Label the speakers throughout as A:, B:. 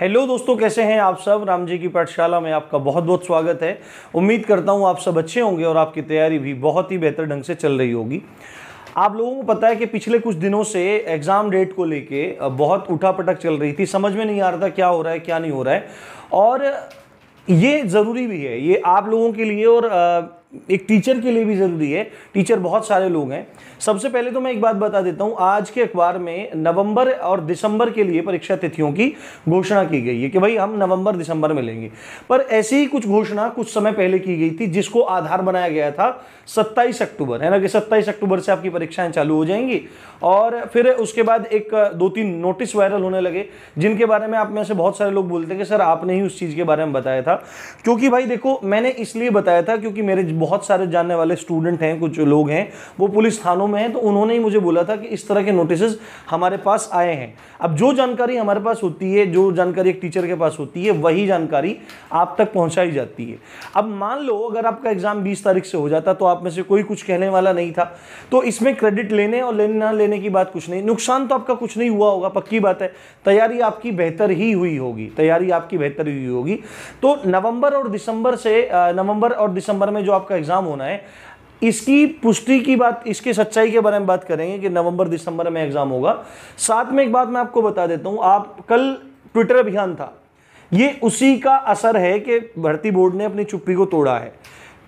A: hello दोस्तों कैसे हैं आप सब राम जी की पाठशाला में आपका बहुत बहुत स्वागत है उम्मीद करता हूँ आप सब अच्छे होंगे और आपकी तैयारी भी बहुत ही बेहतर ढंग से चल रही होगी आप लोगों को पता है कि पिछले कुछ दिनों से एग्ज़ाम डेट को लेके बहुत उठापटक चल रही थी समझ में नहीं आ रहा था क्या हो रहा है क्या नहीं हो रहा है और ये ज़रूरी भी है ये आप लोगों के लिए और एक टीचर के लिए भी ज़रूरी है टीचर बहुत सारे लोग हैं सबसे पहले तो मैं एक बात बता देता हूं आज के अखबार में नवंबर और दिसंबर के लिए परीक्षा तिथियों की घोषणा की गई है कि भाई हम नवंबर दिसंबर में लेंगे पर ऐसी ही कुछ घोषणा कुछ समय पहले की गई थी जिसको आधार बनाया गया था सत्ताईस अक्टूबर है ना कि सत्ताईस अक्टूबर से आपकी परीक्षाएं चालू हो जाएंगी और फिर उसके बाद एक दो तीन नोटिस वायरल होने लगे जिनके बारे में आप में से बहुत सारे लोग बोलते हैं कि सर आपने ही उस चीज़ के बारे में बताया था क्योंकि भाई देखो मैंने इसलिए बताया था क्योंकि मेरे बहुत सारे जानने वाले स्टूडेंट हैं कुछ लोग हैं वो पुलिस थानों में हैं तो उन्होंने ही मुझे बोला था कि इस तरह के नोटिस हमारे पास आए हैं अब जो जानकारी हमारे पास होती है जो जानकारी एक टीचर के पास होती है वही जानकारी आप तक पहुँचाई जाती है अब मान लो अगर आपका एग्ज़ाम बीस तारीख से हो जाता तो आप में से कोई कुछ कहने वाला नहीं था तो इसमें क्रेडिट लेने और लेने ना लेने की बात कुछ नहीं नुकसान तो आपका कुछ नहीं हुआ होगा पक्की बात है तैयारी आपकी बेहतर ही हुई होगी तैयारी आपकी बेहतर ही हुई होगी तो नवंबर और दिसंबर से नवंबर और दिसंबर में जो आपका आपका एग्ज़ाम होना है इसकी पुष्टि की बात इसके सच्चाई के बारे में बात करेंगे कि नवंबर दिसंबर में एग्ज़ाम होगा साथ में एक बात मैं आपको बता देता हूं आप कल ट्विटर अभियान था ये उसी का असर है कि भर्ती बोर्ड ने अपनी चुप्पी को तोड़ा है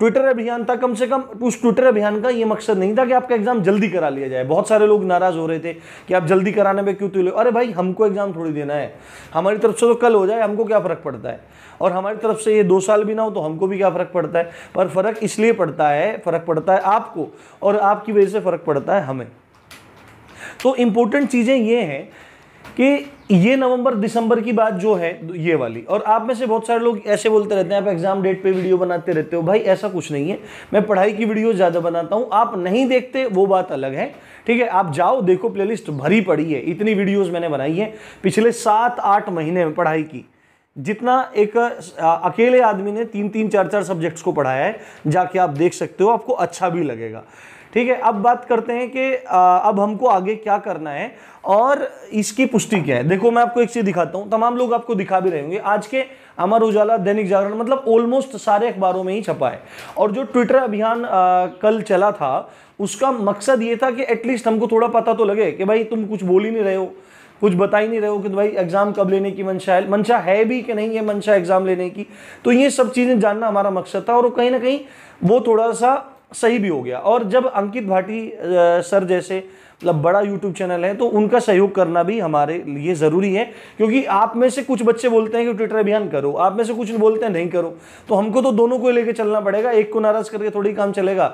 A: ट्विटर अभियान था कम से कम तो उस ट्विटर अभियान का ये मकसद नहीं था कि आपका एग्जाम जल्दी करा लिया जाए बहुत सारे लोग नाराज हो रहे थे कि आप जल्दी कराने में क्यों तुले अरे भाई हमको एग्जाम थोड़ी देना है हमारी तरफ से तो कल हो जाए हमको क्या फर्क पड़ता है और हमारी तरफ से ये दो साल भी ना हो तो हमको भी क्या फर्क पड़ता है पर फर्क इसलिए पड़ता है फर्क पड़ता है आपको और आपकी वजह से फर्क पड़ता है हमें तो इम्पोर्टेंट चीज़ें ये हैं कि ये नवंबर दिसंबर की बात जो है ये वाली और आप में से बहुत सारे लोग ऐसे बोलते रहते हैं आप एग्जाम डेट पे वीडियो बनाते रहते हो भाई ऐसा कुछ नहीं है मैं पढ़ाई की वीडियो ज़्यादा बनाता हूं आप नहीं देखते वो बात अलग है ठीक है आप जाओ देखो प्लेलिस्ट भरी पड़ी है इतनी वीडियोज मैंने बनाई है पिछले सात आठ महीने में पढ़ाई की जितना एक अकेले आदमी ने तीन तीन चार चार सब्जेक्ट्स को पढ़ाया है जाके आप देख सकते हो आपको अच्छा भी लगेगा ठीक है अब बात करते हैं कि अब हमको आगे क्या करना है और इसकी पुष्टि क्या है देखो मैं आपको एक चीज दिखाता हूँ तमाम लोग आपको दिखा भी रहे होंगे आज के अमर उजाला दैनिक जागरण मतलब ऑलमोस्ट सारे अखबारों में ही छपा है और जो ट्विटर अभियान आ, कल चला था उसका मकसद ये था कि एटलीस्ट हमको थोड़ा पता तो लगे कि भाई तुम कुछ बोल ही नहीं रहे हो कुछ बता ही नहीं रहे हो कि भाई एग्ज़ाम कब लेने की मंशा है मंशा है भी कि नहीं है मंशा एग्ज़ाम लेने की तो ये सब चीज़ें जानना हमारा मकसद था और कहीं ना कहीं वो थोड़ा सा सही भी हो गया और जब अंकित भाटी सर जैसे मतलब बड़ा यूट्यूब चैनल है तो उनका सहयोग करना भी हमारे लिए ज़रूरी है क्योंकि आप में से कुछ बच्चे बोलते हैं कि ट्विटर अभियान करो आप में से कुछ बोलते हैं नहीं करो तो हमको तो दोनों को लेकर चलना पड़ेगा एक को नाराज़ करके थोड़ी काम चलेगा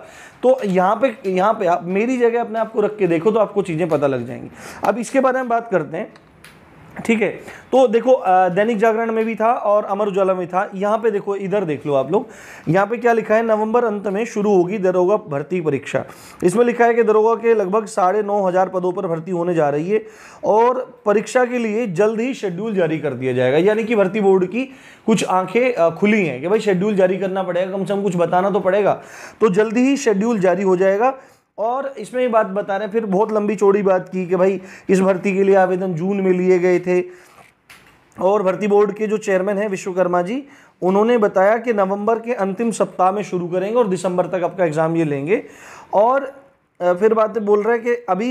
A: तो यहाँ पे यहाँ पे आप मेरी जगह अपने आप को रख के देखो तो आपको चीज़ें पता लग जाएंगी अब इसके बारे में बात करते हैं ठीक है तो देखो दैनिक जागरण में भी था और अमर उजाला में था यहाँ पे देखो इधर देख लो आप लोग यहाँ पे क्या लिखा है नवंबर अंत में शुरू होगी दरोगा भर्ती परीक्षा इसमें लिखा है कि दरोगा के लगभग साढ़े नौ हज़ार पदों पर भर्ती होने जा रही है और परीक्षा के लिए जल्द ही शेड्यूल जारी कर दिया जाएगा यानी कि भर्ती बोर्ड की कुछ आंखें खुली हैं कि भाई शेड्यूल जारी करना पड़ेगा कम से कम कुछ बताना तो पड़ेगा तो जल्दी ही शेड्यूल जारी हो जाएगा और इसमें ही बात बता रहे हैं फिर बहुत लंबी चौड़ी बात की कि भाई इस भर्ती के लिए आवेदन जून में लिए गए थे और भर्ती बोर्ड के जो चेयरमैन हैं विश्वकर्मा जी उन्होंने बताया कि नवंबर के अंतिम सप्ताह में शुरू करेंगे और दिसंबर तक आपका एग्ज़ाम ये लेंगे और फिर बात बोल रहा है कि अभी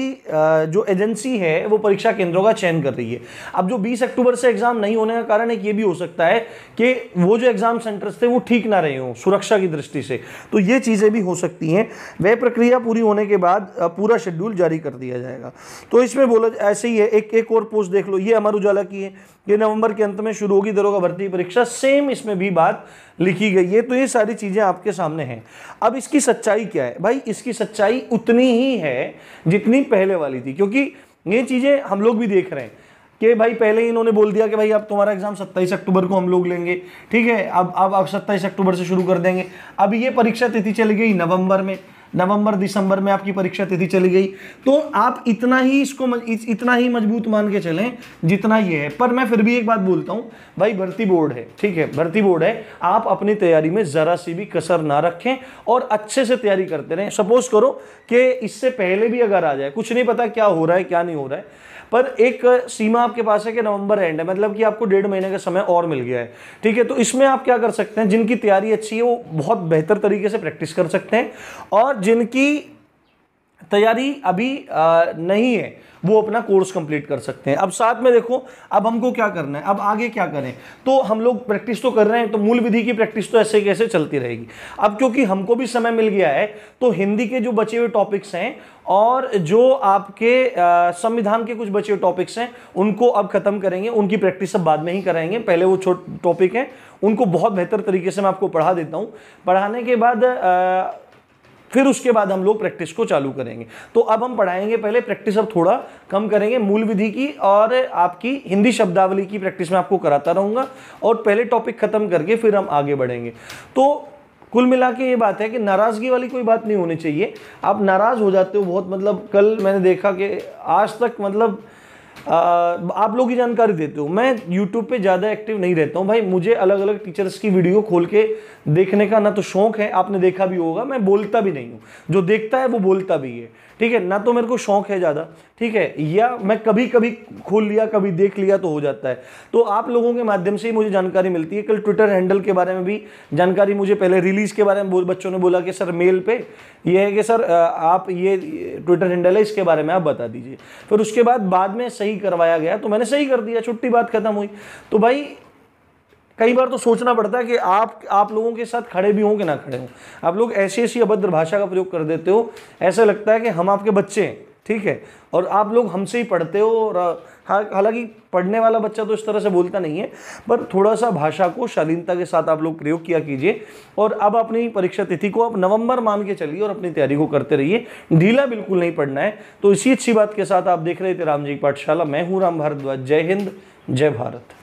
A: जो एजेंसी है वो परीक्षा केंद्रों का चयन कर रही है अब जो 20 अक्टूबर से एग्ज़ाम नहीं होने का कारण एक ये भी हो सकता है कि वो जो एग्ज़ाम सेंटर्स थे वो ठीक ना रहे हों सुरक्षा की दृष्टि से तो ये चीज़ें भी हो सकती हैं वह प्रक्रिया पूरी होने के बाद पूरा शेड्यूल जारी कर दिया जाएगा तो इसमें बोला ऐसे ही है एक एक और पोस्ट देख लो ये अमर उजाला की है ये नवंबर के अंत में शुरू होगी दरोगा भर्ती परीक्षा सेम इसमें भी बात लिखी गई है तो ये सारी चीज़ें आपके सामने हैं अब इसकी सच्चाई क्या है भाई इसकी सच्चाई उतनी ही है जितनी पहले वाली थी क्योंकि ये चीज़ें हम लोग भी देख रहे हैं कि भाई पहले ही इन्होंने बोल दिया कि भाई अब तुम्हारा एग्जाम 27 अक्टूबर को हम लोग लेंगे ठीक है अब अब अब 27 अक्टूबर से शुरू कर देंगे अब ये परीक्षा तिथि चली गई नवंबर में नवंबर दिसंबर में आपकी परीक्षा तिथि चली गई तो आप इतना ही इसको इतना ही मजबूत मान के चलें जितना ये है पर मैं फिर भी एक बात बोलता हूँ भाई भर्ती बोर्ड है ठीक है भर्ती बोर्ड है आप अपनी तैयारी में ज़रा सी भी कसर ना रखें और अच्छे से तैयारी करते रहें सपोज करो कि इससे पहले भी अगर आ जाए कुछ नहीं पता क्या हो रहा है क्या नहीं हो रहा है पर एक सीमा आपके पास है कि नवंबर एंड है मतलब कि आपको डेढ़ महीने का समय और मिल गया है ठीक है तो इसमें आप क्या कर सकते हैं जिनकी तैयारी अच्छी है वो बहुत बेहतर तरीके से प्रैक्टिस कर सकते हैं और जिनकी तैयारी अभी नहीं है वो अपना कोर्स कंप्लीट कर सकते हैं अब साथ में देखो अब हमको क्या करना है अब आगे क्या करें तो हम लोग प्रैक्टिस तो कर रहे हैं तो मूल विधि की प्रैक्टिस तो ऐसे कैसे चलती रहेगी अब क्योंकि हमको भी समय मिल गया है तो हिंदी के जो बचे हुए टॉपिक्स हैं और जो आपके संविधान के कुछ बचे हुए टॉपिक्स हैं उनको अब खत्म करेंगे उनकी प्रैक्टिस अब बाद में ही कराएंगे पहले वो छोटे टॉपिक हैं उनको बहुत बेहतर तरीके से मैं आपको पढ़ा देता हूँ पढ़ाने के बाद आ, फिर उसके बाद हम लोग प्रैक्टिस को चालू करेंगे तो अब हम पढ़ाएंगे पहले प्रैक्टिस अब थोड़ा कम करेंगे मूल विधि की और आपकी हिंदी शब्दावली की प्रैक्टिस मैं आपको कराता रहूँगा और पहले टॉपिक खत्म करके फिर हम आगे बढ़ेंगे तो कुल मिला के ये बात है कि नाराज़गी वाली कोई बात नहीं होनी चाहिए आप नाराज़ हो जाते हो बहुत मतलब कल मैंने देखा कि आज तक मतलब आप लोग ही जानकारी देते हो मैं यूट्यूब पे ज़्यादा एक्टिव नहीं रहता हूँ भाई मुझे अलग अलग टीचर्स की वीडियो खोल के देखने का ना तो शौक है आपने देखा भी होगा मैं बोलता भी नहीं हूँ जो देखता है वो बोलता भी है ठीक है ना तो मेरे को शौक है ज़्यादा ठीक है या मैं कभी कभी खोल लिया कभी देख लिया तो हो जाता है तो आप लोगों के माध्यम से ही मुझे जानकारी मिलती है कल ट्विटर हैंडल के बारे में भी जानकारी मुझे पहले रिलीज़ के बारे में बोल बच्चों ने बोला कि सर मेल पे ये है कि सर आप ये ट्विटर हैंडल है इसके बारे में आप बता दीजिए फिर उसके बाद बाद में सही सही करवाया गया तो मैंने सही कर दिया छुट्टी बात खत्म हुई तो भाई कई बार तो सोचना पड़ता है कि आप आप लोगों के साथ खड़े भी हों कि ना खड़े हों आप लोग ऐसी ऐसी अभद्र भाषा का प्रयोग कर देते हो ऐसा लगता है कि हम आपके बच्चे हैं ठीक है और आप लोग हमसे ही पढ़ते हो और हालांकि पढ़ने वाला बच्चा तो इस तरह से बोलता नहीं है पर थोड़ा सा भाषा को शालीनता के साथ आप लोग प्रयोग किया कीजिए और अब अपनी परीक्षा तिथि को आप नवंबर मान के चलिए और अपनी तैयारी को करते रहिए ढीला बिल्कुल नहीं पढ़ना है तो इसी अच्छी बात के साथ आप देख रहे थे राम जी की पाठशाला मैं हूँ राम भारद्वाज जय हिंद जय भारत